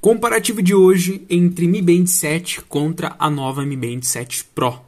Comparativo de hoje entre Mi Band 7 contra a nova Mi Band 7 Pro.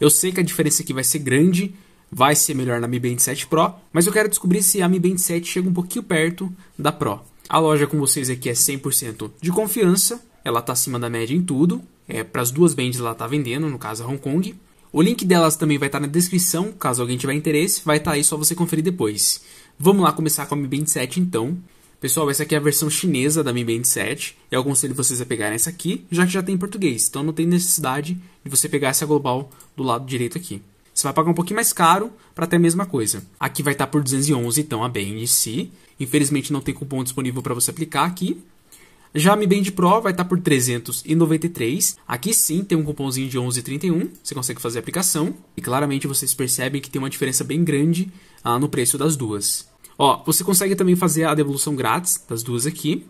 Eu sei que a diferença aqui vai ser grande, vai ser melhor na Mi Band 7 Pro, mas eu quero descobrir se a Mi Band 7 chega um pouquinho perto da Pro. A loja com vocês aqui é 100% de confiança, ela está acima da média em tudo, é, para as duas bands ela está vendendo, no caso a Hong Kong. O link delas também vai estar tá na descrição, caso alguém tiver interesse, vai estar tá aí só você conferir depois. Vamos lá começar com a Mi Band 7 então. Pessoal, essa aqui é a versão chinesa da Mi Band 7. Eu aconselho vocês a pegarem essa aqui, já que já tem em português. Então não tem necessidade de você pegar essa global do lado direito aqui. Você vai pagar um pouquinho mais caro para ter a mesma coisa. Aqui vai estar tá por 211, então a Band si. Infelizmente não tem cupom disponível para você aplicar aqui. Já a Mi Band Pro vai estar tá por 393. Aqui sim tem um cupomzinho de 11,31. Você consegue fazer a aplicação. E claramente vocês percebem que tem uma diferença bem grande ah, no preço das duas. Ó, você consegue também fazer a devolução grátis das duas aqui.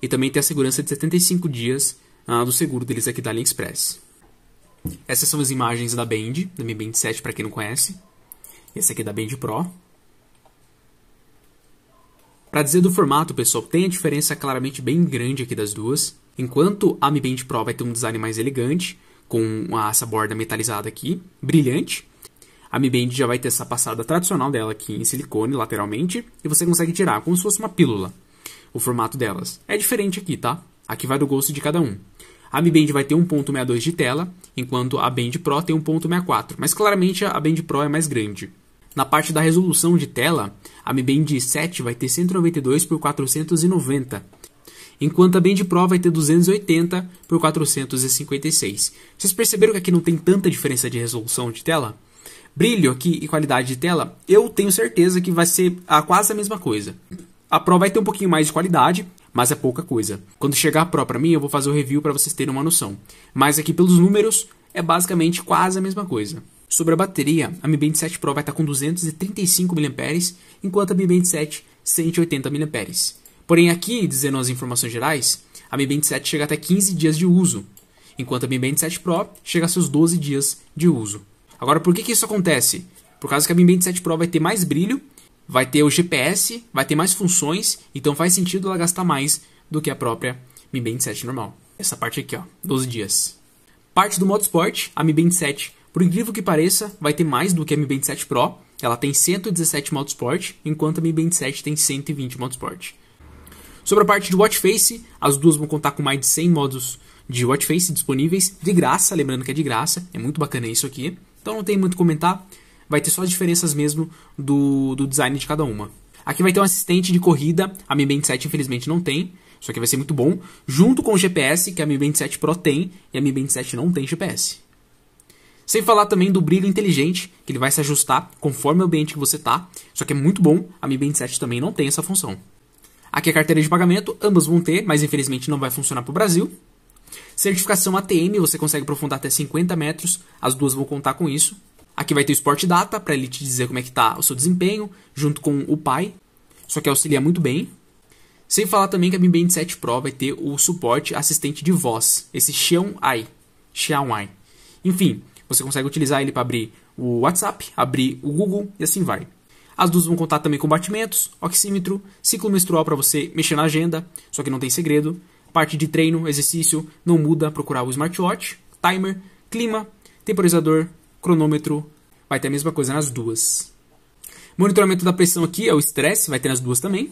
E também ter a segurança de 75 dias ah, do seguro deles aqui da AliExpress. Essas são as imagens da Band, da Mi Band 7 para quem não conhece. Essa aqui é da Band Pro. Para dizer do formato, pessoal, tem a diferença claramente bem grande aqui das duas. Enquanto a Mi Band Pro vai ter um design mais elegante, com essa borda metalizada aqui, brilhante, a Mi Band já vai ter essa passada tradicional dela aqui em silicone lateralmente e você consegue tirar como se fosse uma pílula o formato delas. É diferente aqui, tá? Aqui vai do gosto de cada um. A Mi Band vai ter 1.62 de tela, enquanto a Band Pro tem 1.64, mas claramente a Band Pro é mais grande. Na parte da resolução de tela, a Mi Band 7 vai ter 192 por 490, enquanto a Band Pro vai ter 280 por 456. Vocês perceberam que aqui não tem tanta diferença de resolução de tela? brilho aqui e qualidade de tela, eu tenho certeza que vai ser a quase a mesma coisa. A Pro vai ter um pouquinho mais de qualidade, mas é pouca coisa. Quando chegar a Pro para mim, eu vou fazer o review para vocês terem uma noção. Mas aqui pelos números, é basicamente quase a mesma coisa. Sobre a bateria, a Mi Band 7 Pro vai estar tá com 235 mAh, enquanto a Mi Band 7 180 mAh. Porém, aqui, dizendo as informações gerais, a Mi Band 7 chega até 15 dias de uso, enquanto a Mi Band 7 Pro chega a seus 12 dias de uso. Agora, por que, que isso acontece? Por causa que a Mi Band 7 Pro vai ter mais brilho, vai ter o GPS, vai ter mais funções, então faz sentido ela gastar mais do que a própria Mi Band 7 normal. Essa parte aqui, ó, 12 dias. Parte do modo esporte, a Mi Band 7, por incrível que pareça, vai ter mais do que a Mi Band 7 Pro. Ela tem 117 modo esporte, enquanto a Mi Band 7 tem 120 modo esporte. Sobre a parte de watch face, as duas vão contar com mais de 100 modos de watch face disponíveis de graça, lembrando que é de graça, é muito bacana isso aqui. Então não tem muito o comentar, vai ter só as diferenças mesmo do, do design de cada uma. Aqui vai ter um assistente de corrida, a Mi Band 7 infelizmente não tem, só que vai ser muito bom, junto com o GPS, que a Mi Band 7 Pro tem, e a Mi Band 7 não tem GPS. Sem falar também do brilho inteligente, que ele vai se ajustar conforme o ambiente que você está, só que é muito bom, a Mi Band 7 também não tem essa função. Aqui a é carteira de pagamento, ambas vão ter, mas infelizmente não vai funcionar para o Brasil. Certificação ATM, você consegue aprofundar até 50 metros, as duas vão contar com isso. Aqui vai ter o Sport Data, para ele te dizer como é que está o seu desempenho, junto com o PAI, só que auxilia muito bem. Sem falar também que a Mi Band 7 Pro vai ter o suporte assistente de voz, esse Xiaon Ai. Xiaon Ai. Enfim, você consegue utilizar ele para abrir o WhatsApp, abrir o Google e assim vai. As duas vão contar também com batimentos, oxímetro, ciclo menstrual para você mexer na agenda, só que não tem segredo, Parte de treino, exercício, não muda, procurar o smartwatch, timer, clima, temporizador, cronômetro, vai ter a mesma coisa nas duas. Monitoramento da pressão aqui é o estresse, vai ter nas duas também.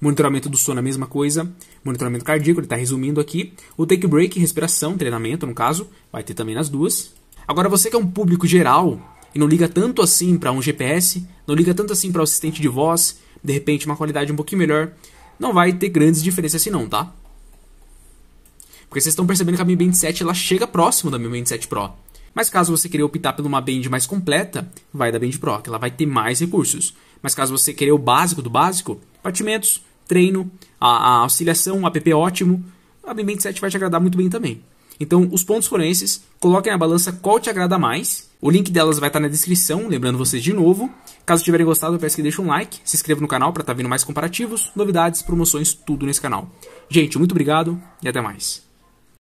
Monitoramento do sono, é a mesma coisa. Monitoramento cardíaco, ele está resumindo aqui. O take break, respiração, treinamento, no caso, vai ter também nas duas. Agora, você que é um público geral e não liga tanto assim para um GPS, não liga tanto assim para o assistente de voz, de repente uma qualidade um pouquinho melhor, não vai ter grandes diferenças assim não, tá? Porque vocês estão percebendo que a Mi Band 7 ela chega próximo da Mi Band 7 Pro. Mas caso você queira optar por uma band mais completa, vai da Band Pro, que ela vai ter mais recursos. Mas caso você queira o básico do básico, batimentos, treino, a, a auxiliação, um app ótimo, a Mi Band 7 vai te agradar muito bem também. Então, os pontos foram esses. Coloquem na balança qual te agrada mais. O link delas vai estar na descrição, lembrando vocês de novo. Caso tiverem gostado, eu peço que deixem um like, se inscreva no canal para estar tá vindo mais comparativos, novidades, promoções, tudo nesse canal. Gente, muito obrigado e até mais.